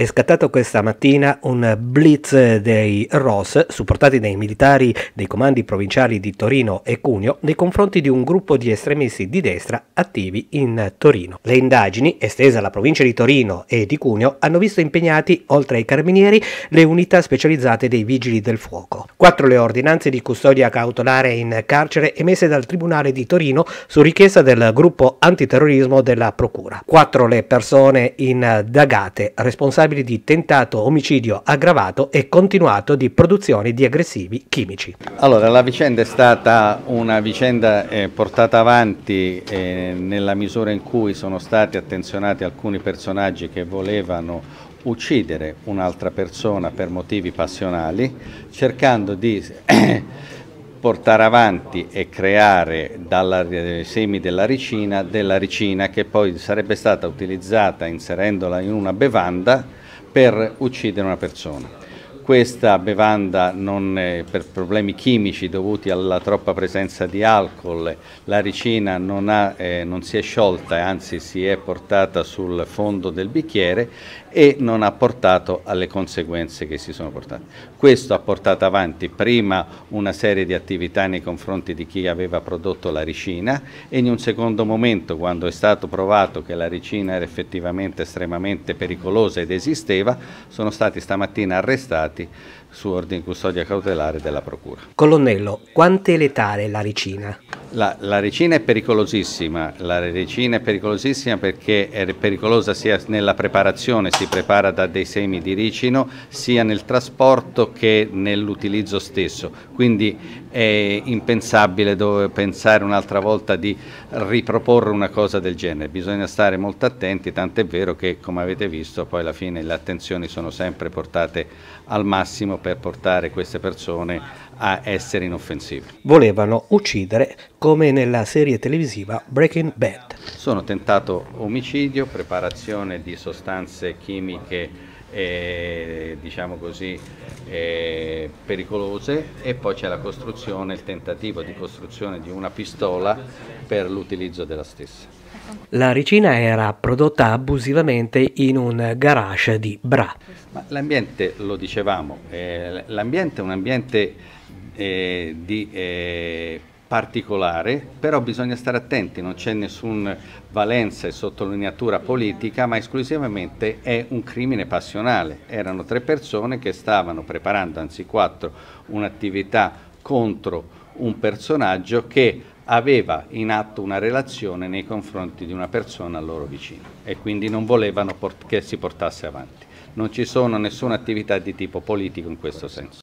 È scattato questa mattina un blitz dei ROS, supportati dai militari dei comandi provinciali di Torino e Cuneo, nei confronti di un gruppo di estremisti di destra attivi in Torino. Le indagini, estese alla provincia di Torino e di Cuneo, hanno visto impegnati, oltre ai carabinieri, le unità specializzate dei vigili del fuoco. Quattro le ordinanze di custodia cautelare in carcere emesse dal Tribunale di Torino su richiesta del gruppo antiterrorismo della Procura. Quattro le persone indagate responsabili responsabili di tentato omicidio aggravato e continuato di produzione di aggressivi chimici. Allora, la vicenda è stata una vicenda eh, portata avanti eh, nella misura in cui sono stati attenzionati alcuni personaggi che volevano uccidere un'altra persona per motivi passionali, cercando di portare avanti e creare dai eh, semi della ricina, della ricina che poi sarebbe stata utilizzata inserendola in una bevanda per uccidere una persona. Questa bevanda è, per problemi chimici dovuti alla troppa presenza di alcol, la ricina non, ha, eh, non si è sciolta, anzi si è portata sul fondo del bicchiere e non ha portato alle conseguenze che si sono portate. Questo ha portato avanti prima una serie di attività nei confronti di chi aveva prodotto la ricina e in un secondo momento quando è stato provato che la ricina era effettivamente estremamente pericolosa ed esisteva, sono stati stamattina arrestati su ordine custodia cautelare della Procura. Colonnello, quanto è letale la ricina? La, la, recina è pericolosissima, la recina è pericolosissima perché è pericolosa sia nella preparazione, si prepara da dei semi di ricino, sia nel trasporto che nell'utilizzo stesso. Quindi è impensabile pensare un'altra volta di riproporre una cosa del genere, bisogna stare molto attenti, tant'è vero che come avete visto poi alla fine le attenzioni sono sempre portate al massimo per portare queste persone a a essere inoffensivi. Volevano uccidere come nella serie televisiva Breaking Bad. Sono tentato omicidio, preparazione di sostanze chimiche eh, diciamo così, eh, pericolose e poi c'è la costruzione, il tentativo di costruzione di una pistola per l'utilizzo della stessa. La ricina era prodotta abusivamente in un garage di Bra. l'ambiente, lo dicevamo, eh, l'ambiente è un ambiente eh, di eh, particolare, però bisogna stare attenti, non c'è nessuna valenza e sottolineatura politica, ma esclusivamente è un crimine passionale. Erano tre persone che stavano preparando, anzi quattro, un'attività contro un personaggio che aveva in atto una relazione nei confronti di una persona loro vicina e quindi non volevano che si portasse avanti. Non ci sono nessuna attività di tipo politico in questo senso.